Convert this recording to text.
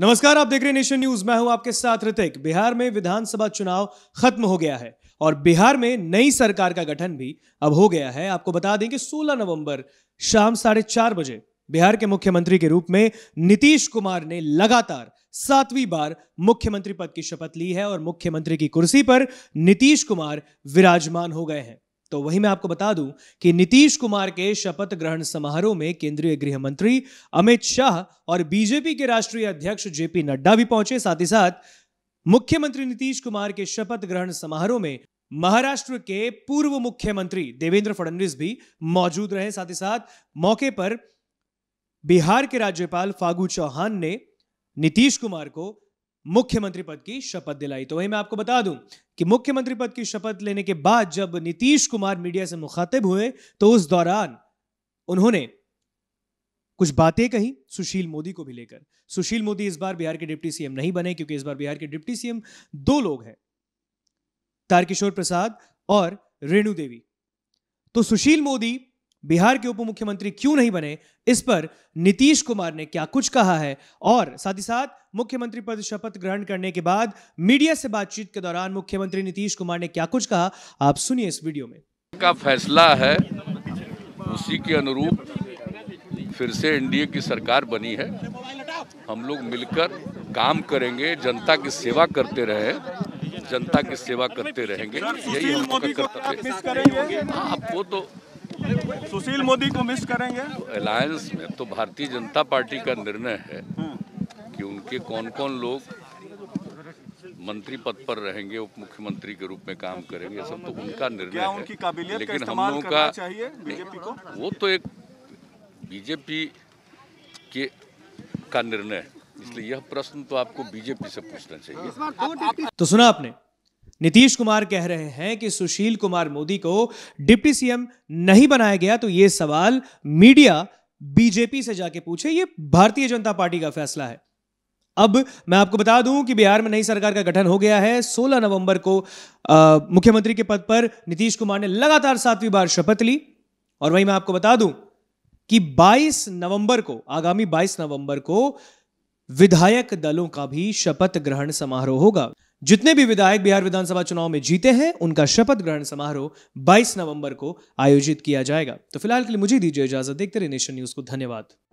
नमस्कार आप देख रहे हैं नेशन न्यूज मैं हूं आपके साथ ऋतिक बिहार में विधानसभा चुनाव खत्म हो गया है और बिहार में नई सरकार का गठन भी अब हो गया है आपको बता दें कि 16 नवंबर शाम साढ़े चार बजे बिहार के मुख्यमंत्री के रूप में नीतीश कुमार ने लगातार सातवीं बार मुख्यमंत्री पद की शपथ ली है और मुख्यमंत्री की कुर्सी पर नीतीश कुमार विराजमान हो गए हैं तो वहीं मैं आपको बता दूं कि नीतीश कुमार के शपथ ग्रहण समारोह में केंद्रीय गृह मंत्री अमित शाह और बीजेपी के राष्ट्रीय अध्यक्ष जेपी नड्डा भी पहुंचे साथ ही साथ मुख्यमंत्री नीतीश कुमार के शपथ ग्रहण समारोह में महाराष्ट्र के पूर्व मुख्यमंत्री देवेंद्र फडणवीस भी मौजूद रहे साथ ही साथ मौके पर बिहार के राज्यपाल फागू चौहान ने नीतीश कुमार को मुख्यमंत्री पद की शपथ दिलाई तो वही मैं आपको बता दूं कि मुख्यमंत्री पद की शपथ लेने के बाद जब नीतीश कुमार मीडिया से मुखातिब हुए तो उस दौरान उन्होंने कुछ बातें कही सुशील मोदी को भी लेकर सुशील मोदी इस बार बिहार के डिप्टी सीएम नहीं बने क्योंकि इस बार बिहार के डिप्टी सीएम दो लोग हैं तारकिशोर प्रसाद और रेणु देवी तो सुशील मोदी बिहार के उप मुख्यमंत्री क्यों नहीं बने इस पर नीतीश कुमार ने क्या कुछ कहा है और साथ ही साथ मुख्यमंत्री पद शपथ ग्रहण करने के बाद मीडिया से बातचीत के दौरान मुख्यमंत्री नीतीश कुमार ने क्या कुछ कहा आप सुनिए इस वीडियो में का फैसला है उसी के अनुरूप फिर से एनडीए की सरकार बनी है हम लोग मिलकर काम करेंगे जनता की सेवा करते रहे जनता की सेवा करते रहेंगे यही हम लोग आप वो हाँ, तो सुशील मोदी को मिस करेंगे अलायंस में तो भारतीय जनता पार्टी का निर्णय है कि उनके कौन कौन लोग मंत्री पद पर रहेंगे उप मुख्यमंत्री के रूप में काम करेंगे सब तो उनका निर्णय है उनकी काबिलियत लेकिन का हम लोगों का चाहिए बीजेपी को वो तो एक बीजेपी के का निर्णय इसलिए यह प्रश्न तो आपको बीजेपी से पूछना चाहिए तो सुना आपने नीतीश कुमार कह रहे हैं कि सुशील कुमार मोदी को डिप्टी सीएम नहीं बनाया गया तो यह सवाल मीडिया बीजेपी से जाके पूछे ये भारतीय जनता पार्टी का फैसला है अब मैं आपको बता दूं कि बिहार में नई सरकार का गठन हो गया है 16 नवंबर को मुख्यमंत्री के पद पर नीतीश कुमार ने लगातार सातवीं बार शपथ ली और वहीं मैं आपको बता दूं कि 22 नवंबर को आगामी 22 नवंबर को विधायक दलों का भी शपथ ग्रहण समारोह होगा जितने भी विधायक बिहार विधानसभा चुनाव में जीते हैं उनका शपथ ग्रहण समारोह 22 नवंबर को आयोजित किया जाएगा तो फिलहाल के लिए मुझे दीजिए इजाजत देखते रहिए नेशन न्यूज को धन्यवाद